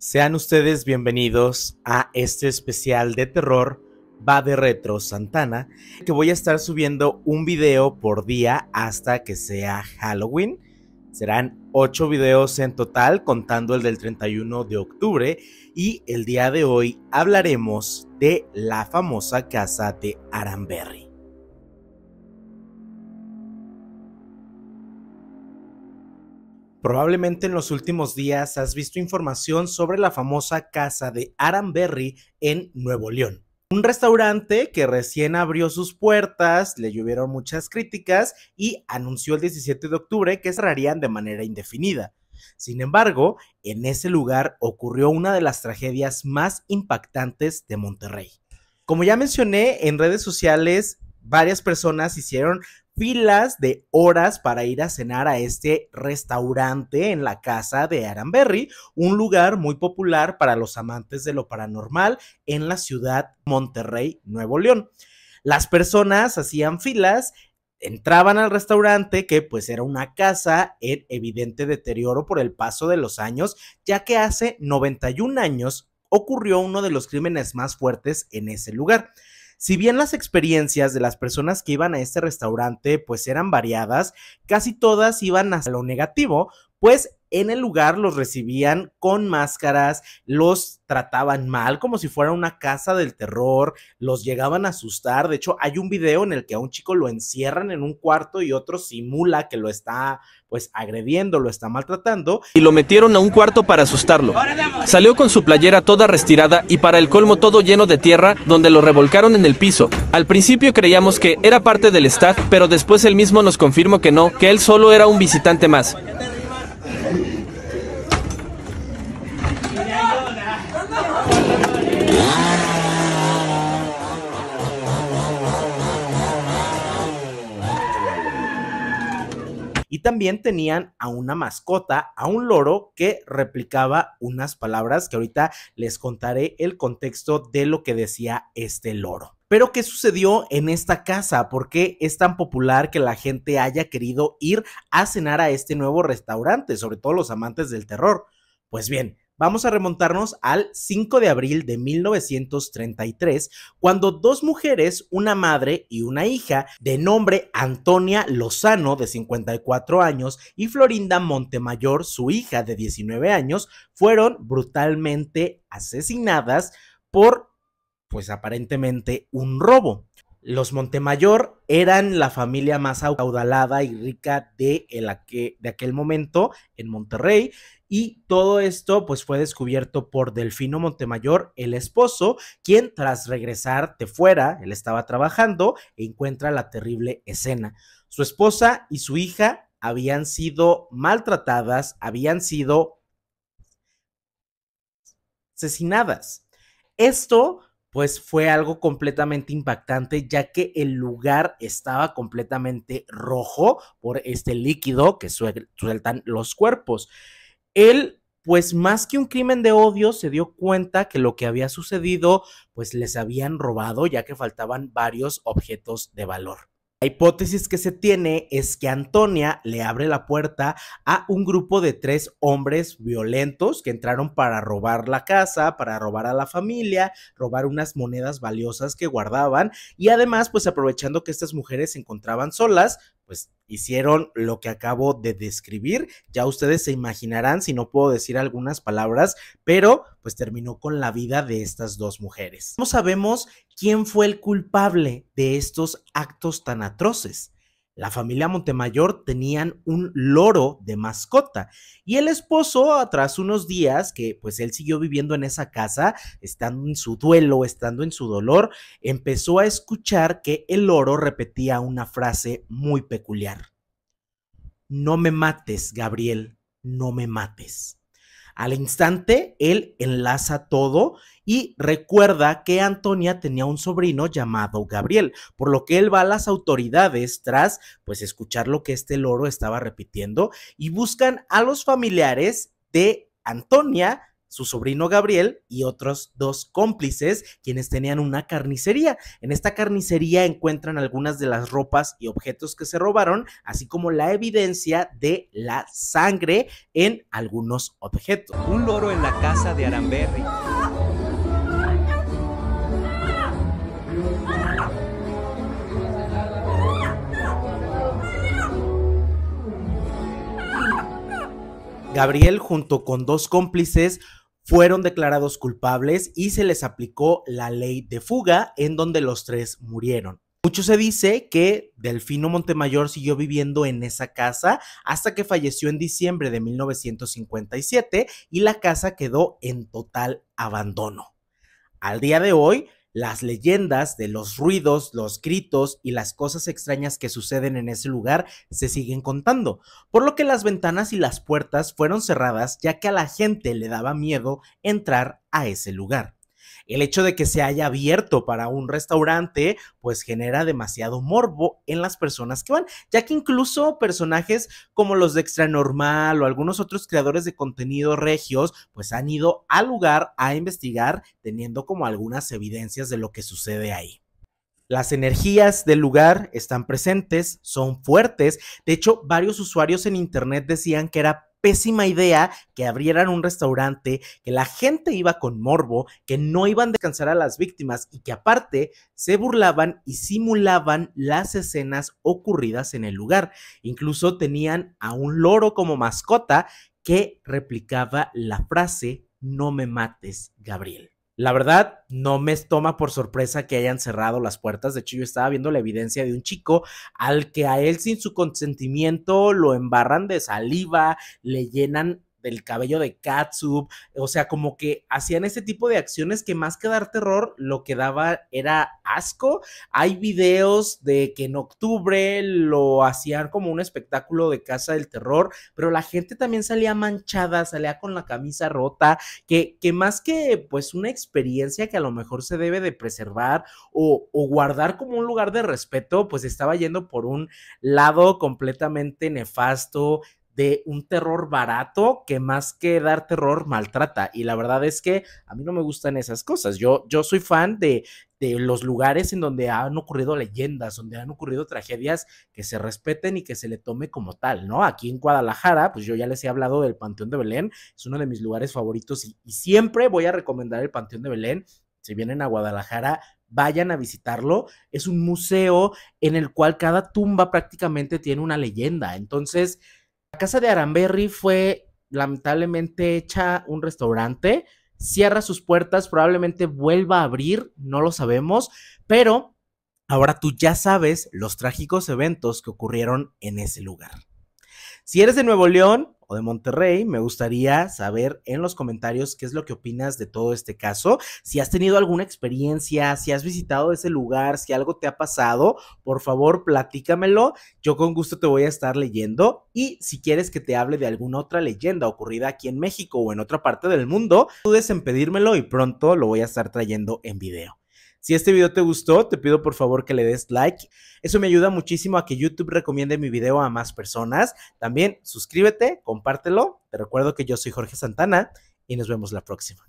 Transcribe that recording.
Sean ustedes bienvenidos a este especial de terror va de retro Santana, que voy a estar subiendo un video por día hasta que sea Halloween. Serán 8 videos en total, contando el del 31 de octubre, y el día de hoy hablaremos de la famosa casa de Aranberry. Probablemente en los últimos días has visto información sobre la famosa casa de Aram Berry en Nuevo León. Un restaurante que recién abrió sus puertas, le llovieron muchas críticas y anunció el 17 de octubre que cerrarían de manera indefinida. Sin embargo, en ese lugar ocurrió una de las tragedias más impactantes de Monterrey. Como ya mencioné, en redes sociales varias personas hicieron filas de horas para ir a cenar a este restaurante en la casa de Berry, un lugar muy popular para los amantes de lo paranormal en la ciudad Monterrey, Nuevo León. Las personas hacían filas, entraban al restaurante, que pues era una casa en evidente deterioro por el paso de los años, ya que hace 91 años ocurrió uno de los crímenes más fuertes en ese lugar. Si bien las experiencias de las personas que iban a este restaurante pues eran variadas, casi todas iban hacia lo negativo, pues en el lugar los recibían con máscaras, los trataban mal, como si fuera una casa del terror, los llegaban a asustar. De hecho, hay un video en el que a un chico lo encierran en un cuarto y otro simula que lo está pues agrediendo, lo está maltratando. Y lo metieron a un cuarto para asustarlo. Salió con su playera toda restirada y para el colmo todo lleno de tierra, donde lo revolcaron en el piso. Al principio creíamos que era parte del staff, pero después él mismo nos confirmó que no, que él solo era un visitante más. y también tenían a una mascota, a un loro que replicaba unas palabras que ahorita les contaré el contexto de lo que decía este loro. Pero ¿qué sucedió en esta casa? ¿Por qué es tan popular que la gente haya querido ir a cenar a este nuevo restaurante, sobre todo los amantes del terror? Pues bien, vamos a remontarnos al 5 de abril de 1933, cuando dos mujeres, una madre y una hija, de nombre Antonia Lozano, de 54 años, y Florinda Montemayor, su hija de 19 años, fueron brutalmente asesinadas por, pues aparentemente, un robo. Los Montemayor eran la familia más acaudalada y rica de, aquel, de aquel momento en Monterrey y todo esto pues fue descubierto por Delfino Montemayor, el esposo, quien tras regresar de fuera, él estaba trabajando, e encuentra la terrible escena. Su esposa y su hija habían sido maltratadas, habían sido asesinadas. Esto pues fue algo completamente impactante, ya que el lugar estaba completamente rojo por este líquido que sueltan los cuerpos. Él, pues más que un crimen de odio, se dio cuenta que lo que había sucedido, pues les habían robado, ya que faltaban varios objetos de valor. La hipótesis que se tiene es que Antonia le abre la puerta a un grupo de tres hombres violentos que entraron para robar la casa, para robar a la familia, robar unas monedas valiosas que guardaban y además pues aprovechando que estas mujeres se encontraban solas, pues hicieron lo que acabo de describir. Ya ustedes se imaginarán si no puedo decir algunas palabras, pero pues terminó con la vida de estas dos mujeres. No sabemos quién fue el culpable de estos actos tan atroces. La familia Montemayor tenían un loro de mascota y el esposo, tras unos días que pues él siguió viviendo en esa casa, estando en su duelo, estando en su dolor, empezó a escuchar que el loro repetía una frase muy peculiar. No me mates, Gabriel, no me mates. Al instante, él enlaza todo y recuerda que Antonia tenía un sobrino llamado Gabriel, por lo que él va a las autoridades tras, pues, escuchar lo que este loro estaba repitiendo y buscan a los familiares de Antonia su sobrino Gabriel y otros dos cómplices, quienes tenían una carnicería. En esta carnicería encuentran algunas de las ropas y objetos que se robaron, así como la evidencia de la sangre en algunos objetos. Un loro en la casa de Aramberry. Gabriel junto con dos cómplices fueron declarados culpables y se les aplicó la ley de fuga en donde los tres murieron. Mucho se dice que Delfino Montemayor siguió viviendo en esa casa hasta que falleció en diciembre de 1957 y la casa quedó en total abandono. Al día de hoy, las leyendas de los ruidos, los gritos y las cosas extrañas que suceden en ese lugar se siguen contando, por lo que las ventanas y las puertas fueron cerradas ya que a la gente le daba miedo entrar a ese lugar. El hecho de que se haya abierto para un restaurante, pues genera demasiado morbo en las personas que van, ya que incluso personajes como los de Extra Normal o algunos otros creadores de contenido regios, pues han ido al lugar a investigar teniendo como algunas evidencias de lo que sucede ahí. Las energías del lugar están presentes, son fuertes. De hecho, varios usuarios en Internet decían que era pésima idea que abrieran un restaurante, que la gente iba con morbo, que no iban a descansar a las víctimas y que aparte se burlaban y simulaban las escenas ocurridas en el lugar. Incluso tenían a un loro como mascota que replicaba la frase no me mates, Gabriel. La verdad, no me toma por sorpresa que hayan cerrado las puertas. De hecho, yo estaba viendo la evidencia de un chico al que a él sin su consentimiento lo embarran de saliva, le llenan el cabello de Katsup, o sea, como que hacían ese tipo de acciones que más que dar terror, lo que daba era asco. Hay videos de que en octubre lo hacían como un espectáculo de casa del terror, pero la gente también salía manchada, salía con la camisa rota, que, que más que pues una experiencia que a lo mejor se debe de preservar o guardar como un lugar de respeto, pues estaba yendo por un lado completamente nefasto, de un terror barato que más que dar terror maltrata. Y la verdad es que a mí no me gustan esas cosas. Yo, yo soy fan de, los lugares en donde han ocurrido leyendas, donde han ocurrido tragedias que se respeten y que se le tome como tal, ¿no? Aquí en Guadalajara, pues yo ya les he hablado del Panteón de Belén, es uno de mis lugares favoritos y, y siempre voy a recomendar el Panteón de Belén. Si vienen a Guadalajara, vayan a visitarlo. Es un museo en el cual cada tumba prácticamente tiene una leyenda. Entonces, la casa de Aramberry fue lamentablemente hecha un restaurante, cierra sus puertas, probablemente vuelva a abrir, no lo sabemos, pero ahora tú ya sabes los trágicos eventos que ocurrieron en ese lugar. Si eres de Nuevo León, o de Monterrey. Me gustaría saber en los comentarios qué es lo que opinas de todo este caso. Si has tenido alguna experiencia, si has visitado ese lugar, si algo te ha pasado, por favor platícamelo. Yo con gusto te voy a estar leyendo. Y si quieres que te hable de alguna otra leyenda ocurrida aquí en México o en otra parte del mundo, dudes en pedírmelo y pronto lo voy a estar trayendo en video. Si este video te gustó, te pido por favor que le des like. Eso me ayuda muchísimo a que YouTube recomiende mi video a más personas. También suscríbete, compártelo. Te recuerdo que yo soy Jorge Santana y nos vemos la próxima.